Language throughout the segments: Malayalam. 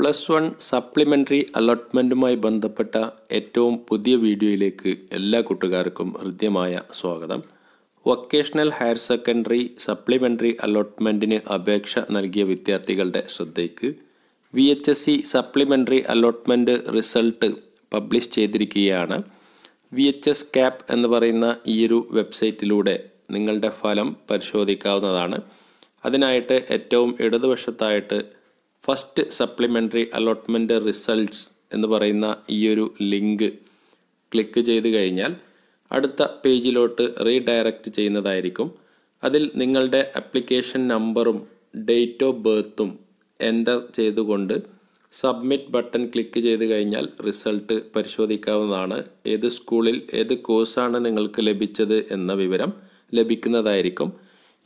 പ്ലസ് വൺ സപ്ലിമെൻ്ററി അലോട്ട്മെൻറ്റുമായി ബന്ധപ്പെട്ട ഏറ്റവും പുതിയ വീഡിയോയിലേക്ക് എല്ലാ കൂട്ടുകാർക്കും ഹൃദ്യമായ സ്വാഗതം വൊക്കേഷണൽ ഹയർ സെക്കൻഡറി സപ്ലിമെൻ്ററി അലോട്ട്മെൻറ്റിന് അപേക്ഷ നൽകിയ വിദ്യാർത്ഥികളുടെ ശ്രദ്ധയ്ക്ക് V H S C supplementary allotment result publish ചെയ്തിരിക്കുകയാണ് വി എച്ച് എസ് ക്യാപ് എന്ന് പറയുന്ന ഈയൊരു വെബ്സൈറ്റിലൂടെ നിങ്ങളുടെ ഫലം പരിശോധിക്കാവുന്നതാണ് അതിനായിട്ട് ഏറ്റവും ഇടതുവശത്തായിട്ട് ഫസ്റ്റ് സപ്ലിമെൻ്ററി അലോട്ട്മെൻറ്റ് റിസൾട്ട്സ് എന്ന് പറയുന്ന ഈ ഒരു ലിങ്ക് ക്ലിക്ക് ചെയ്ത് കഴിഞ്ഞാൽ അടുത്ത പേജിലോട്ട് റീഡയറക്റ്റ് ചെയ്യുന്നതായിരിക്കും അതിൽ നിങ്ങളുടെ അപ്ലിക്കേഷൻ നമ്പറും ഡേറ്റ് ഓഫ് ബർത്തും എൻ്റർ ചെയ്തുകൊണ്ട് സബ്മിറ്റ് ബട്ടൺ ക്ലിക്ക് ചെയ്ത് കഴിഞ്ഞാൽ റിസൾട്ട് പരിശോധിക്കാവുന്നതാണ് ഏത് സ്കൂളിൽ ഏത് കോഴ്സാണ് നിങ്ങൾക്ക് ലഭിച്ചത് എന്ന വിവരം ലഭിക്കുന്നതായിരിക്കും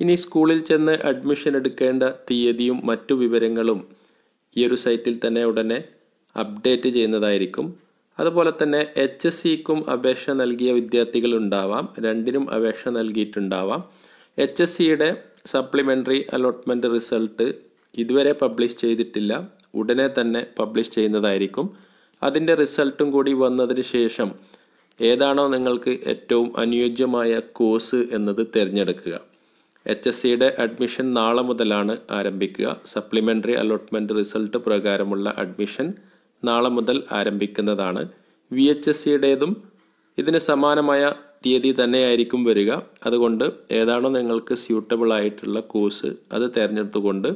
ഇനി സ്കൂളിൽ ചെന്ന് അഡ്മിഷൻ എടുക്കേണ്ട തീയതിയും മറ്റു വിവരങ്ങളും ഈ ഒരു സൈറ്റിൽ തന്നെ ഉടനെ അപ്ഡേറ്റ് ചെയ്യുന്നതായിരിക്കും അതുപോലെ തന്നെ എച്ച് എസ് സിക്കും അപേക്ഷ നൽകിയ ഉണ്ടാവാം രണ്ടിനും അപേക്ഷ നൽകിയിട്ടുണ്ടാവാം എച്ച് എസ് സിയുടെ സപ്ലിമെൻ്ററി അലോട്ട്മെൻറ്റ് റിസൾട്ട് ഇതുവരെ പബ്ലിഷ് ചെയ്തിട്ടില്ല ഉടനെ തന്നെ പബ്ലിഷ് ചെയ്യുന്നതായിരിക്കും അതിൻ്റെ റിസൾട്ടും കൂടി വന്നതിന് ശേഷം ഏതാണോ നിങ്ങൾക്ക് ഏറ്റവും അനുയോജ്യമായ കോഴ്സ് എന്നത് തിരഞ്ഞെടുക്കുക എച്ച് എസ് സിയുടെ അഡ്മിഷൻ നാളെ മുതലാണ് ആരംഭിക്കുക സപ്ലിമെൻ്ററി അലോട്ട്മെൻ്റ് റിസൾട്ട് പ്രകാരമുള്ള അഡ്മിഷൻ നാളെ മുതൽ ആരംഭിക്കുന്നതാണ് വി എച്ച് എസ് സിയുടേതും ഇതിന് സമാനമായ തീയതി തന്നെയായിരിക്കും വരിക അതുകൊണ്ട് ഏതാണോ നിങ്ങൾക്ക് സ്യൂട്ടബിൾ ആയിട്ടുള്ള കോഴ്സ് അത് തിരഞ്ഞെടുത്തുകൊണ്ട്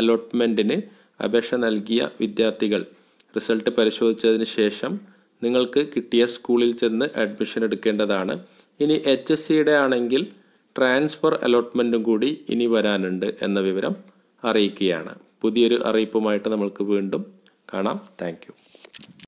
അലോട്ട്മെൻറ്റിന് അപേക്ഷ നൽകിയ വിദ്യാർത്ഥികൾ റിസൾട്ട് പരിശോധിച്ചതിന് ശേഷം നിങ്ങൾക്ക് കിട്ടിയ സ്കൂളിൽ ചെന്ന് അഡ്മിഷൻ എടുക്കേണ്ടതാണ് ഇനി എച്ച് എസ് സിയുടെ ആണെങ്കിൽ ട്രാൻസ്ഫർ അലോട്ട്മെൻറ്റും കൂടി ഇനി വരാനുണ്ട് എന്ന വിവരം അറിയിക്കുകയാണ് പുതിയൊരു അറിയിപ്പുമായിട്ട് നമ്മൾക്ക് വീണ്ടും കാണാം താങ്ക്